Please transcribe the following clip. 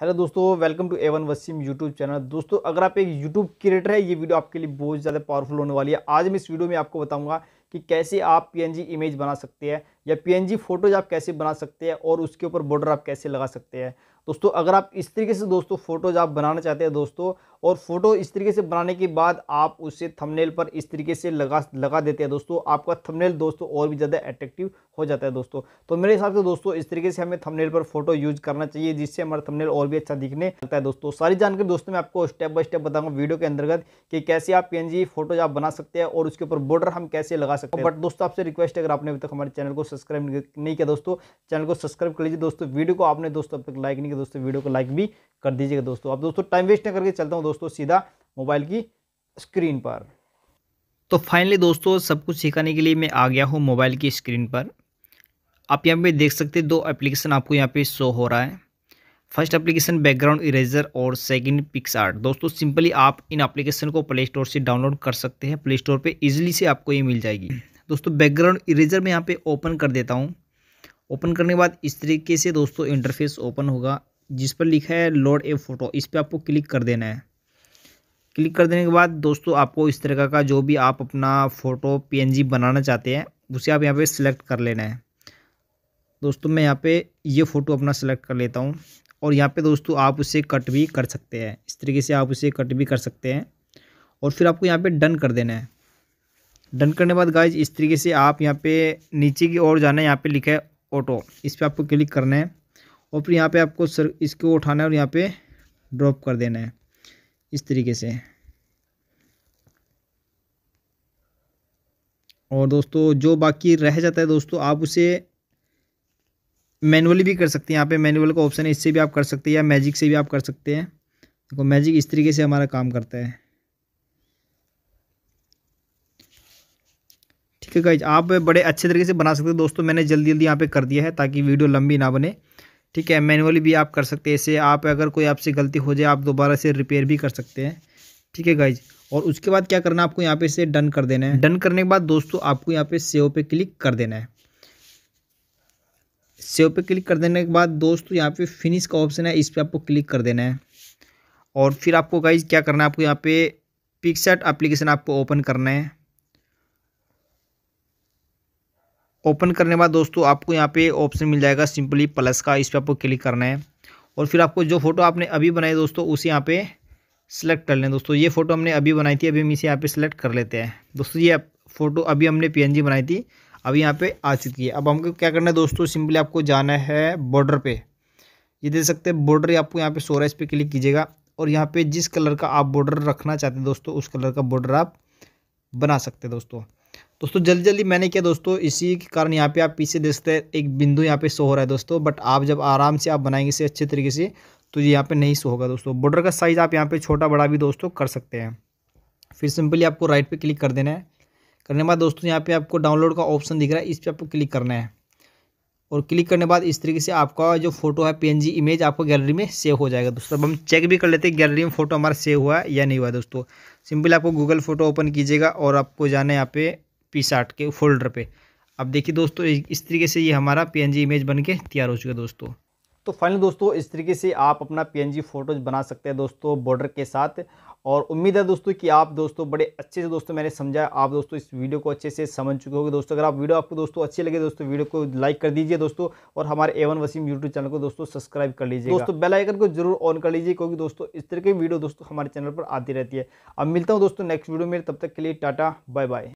hello दोस्तों welcome to Avan Waseem YouTube channel दोस्तों अगर आप एक यूट्यूब क्रिएटर है ये वीडियो आपके लिए बहुत ज़्यादा पावरफुल होने वाली है आज मैं इस वीडियो में आपको बताऊंगा कि कैसे आप पीएनजी इमेज बना सकते हैं या पीएनजी फोटोज आप कैसे बना सकते हैं और उसके ऊपर बॉर्डर आप कैसे लगा सकते हैं दोस्तों अगर आप इस तरीके से दोस्तों फोटोज आप बनाना चाहते हैं दोस्तों और फोटो इस तरीके से बनाने के बाद आप उसे थंबनेल पर इस तरीके से लगा लगा देते हैं दोस्तों आपका थंबनेल दोस्तों और भी ज़्यादा अट्रेक्टिव हो जाता है दोस्तों तो मेरे हिसाब से दोस्तों इस तरीके से हमें थंबनेल पर फोटो यूज करना चाहिए जिससे हमारा थंबनेल और भी अच्छा दिखने लगता है दोस्तों सारी जानकारी दोस्तों मैं आपको स्टेप बाय स्टेप बताऊंगा वीडियो के अंतर्गत कि कैसे आप पी फोटोज आप बना सकते हैं और उसके ऊपर बॉर्डर हम कैसे लगा सकते हैं बट दोस्तों आपसे रिक्वेस्ट है अगर आपने अभी तक हमारे चैनल को सब्सक्राइब नहीं किया दोस्तों चैनल को सब्सक्राइब कर लीजिए दोस्तों वीडियो को आपने दोस्तों अब तक लाइक नहीं दोस्तों वीडियो को लाइक भी कर दीजिएगा दोस्तों अब दोस्तों टाइम वेस्ट ना करके चलता हूँ दोस्तों सीधा मोबाइल की स्क्रीन पर तो फाइनली दोस्तों सब कुछ सिखाने के लिए मैं आ गया हूँ मोबाइल की स्क्रीन पर आप यहाँ पे देख सकते हैं दो एप्लीकेशन आपको यहाँ पे शो हो रहा है फर्स्ट एप्लीकेशन बैकग्राउंड इरेजर और सेकंड पिक्स आर्ट दोस्तों सिंपली आप इन एप्लीकेशन को प्ले स्टोर से डाउनलोड कर सकते हैं प्ले स्टोर पर ईजिली से आपको ये मिल जाएगी दोस्तों बैकग्राउंड इरेजर में यहाँ पे ओपन कर देता हूँ ओपन करने के बाद इस तरीके से दोस्तों इंटरफेस ओपन होगा जिस पर लिखा है लोड ए फोटो इस पर आपको क्लिक कर देना है क्लिक कर देने के बाद दोस्तों आपको इस तरह का जो भी आप अपना फ़ोटो पीएनजी बनाना चाहते हैं उसे आप यहाँ पे सिलेक्ट कर लेना है दोस्तों मैं यहाँ पे ये फ़ोटो अपना सेलेक्ट कर लेता हूँ और यहाँ पे दोस्तों आप उसे कट भी कर सकते हैं इस तरीके से आप उसे कट भी कर सकते हैं और फिर आपको यहाँ पे डन कर देना है डन करने के बाद गाइज इस तरीके से आप यहाँ पे नीचे की ओर जाना है यहाँ पे लिखा है ऑटो इस पर आपको क्लिक करना है और फिर यहाँ पे आपको सर इसको उठाना है और यहाँ पे ड्रॉप कर देना है इस तरीके से और दोस्तों जो बाकी रह जाता है दोस्तों आप उसे मैनुअली भी कर सकते हैं यहाँ पे मैनुअल का ऑप्शन है इससे भी आप कर सकते हैं या मैजिक से भी आप कर सकते हैं देखो मैजिक इस तरीके से हमारा काम करता है ठीक है गाइज आप बड़े अच्छे तरीके से बना सकते हो दोस्तों मैंने जल्दी जल्दी यहाँ पे कर दिया है ताकि वीडियो लंबी ना बने ठीक है मैनुअली भी आप कर सकते हैं इसे आप अगर कोई आपसे गलती हो जाए आप दोबारा से रिपेयर भी कर सकते हैं ठीक है गाइज और उसके बाद क्या करना आपको यहाँ पे इसे डन कर देना है डन करने के बाद दोस्तों आपको यहाँ पे सेव पे क्लिक कर देना है सेव पे क्लिक कर देने के बाद दोस्तों यहाँ पे फिनिश का ऑप्शन है इस पर आपको क्लिक कर देना है और फिर आपको गाइज क्या करना है आपको यहाँ पे पिक्सट एप्लीकेशन आपको ओपन करना है ओपन करने बाद दोस्तों आपको यहाँ पे ऑप्शन मिल जाएगा सिंपली प्लस का इस पर आपको क्लिक करना है और फिर आपको जो फोटो आपने अभी बनाई दोस्तों उसे यहाँ पे सेलेक्ट कर लें दोस्तों ये फ़ोटो हमने अभी बनाई थी अभी हम इसे यहाँ पे सिलेक्ट कर लेते हैं दोस्तों ये फ़ोटो अभी हमने पी बनाई थी अभी यहाँ पर आ चुकी है अब हमको क्या करना है दोस्तों सिंपली आपको जाना है बॉर्डर पर ये दे सकते हैं बॉर्डर आपको यहाँ पर सोरा इस पर क्लिक कीजिएगा और यहाँ पर जिस कलर का आप बॉर्डर रखना चाहते हैं दोस्तों उस कलर का बॉर्डर आप बना सकते हैं दोस्तों दोस्तों जल्दी जल्दी मैंने किया दोस्तों इसी के कारण यहाँ पे आप पीछे देख सकते हैं एक बिंदु यहाँ पे शो हो रहा है दोस्तों बट आप जब आराम से आप बनाएंगे इसे अच्छे तरीके से तो ये यहाँ पे नहीं शो होगा दोस्तों बॉर्डर का साइज़ आप यहाँ पे छोटा बड़ा भी दोस्तों कर सकते हैं फिर सिंपली आपको राइट पर क्लिक कर देना है करने के बाद दोस्तों यहाँ पर आपको डाउनलोड का ऑप्शन दिख रहा है इस पर आपको क्लिक करना है और क्लिक करने बाद इस तरीके से आपका जो फोटो है पी इमेज आपको गैलरी में सेव हो जाएगा दोस्तों अब हम चेक भी कर लेते हैं गैलरी में फोटो हमारा सेव हुआ है या नहीं हुआ है दोस्तों सिंपल आपको गूगल फोटो ओपन कीजिएगा और आपको जाना है यहाँ पे पी साठ के फोल्डर पे अब देखिए दोस्तों इस तरीके से ये हमारा पीएनजी इमेज बन के तैयार हो चुका है दोस्तों तो फाइनली दोस्तों इस तरीके से आप अपना पीएनजी फोटोज बना सकते हैं दोस्तों बॉर्डर के साथ और उम्मीद है दोस्तों कि आप दोस्तों बड़े अच्छे से दोस्तों मैंने समझाया आप दोस्तों इस वीडियो को अच्छे से समझ चुके होंगे दोस्तों अगर आप वीडियो आपको दोस्तों अच्छे लगे दोस्तों वीडियो को लाइक कर दीजिए दोस्तों और हमारे एवन वसीम यूट्यूब चैनल को दोस्तों सब्सक्राइब कर लीजिए दोस्तों बेल आइकन को जरूर ऑन कर लीजिए क्योंकि दोस्तों इस तरह की वीडियो दोस्तों हमारे चैनल पर आती रहती है अब मिलता हूँ दोस्तों नेक्स्ट वीडियो में तब तक के लिए टाटा बाय बाय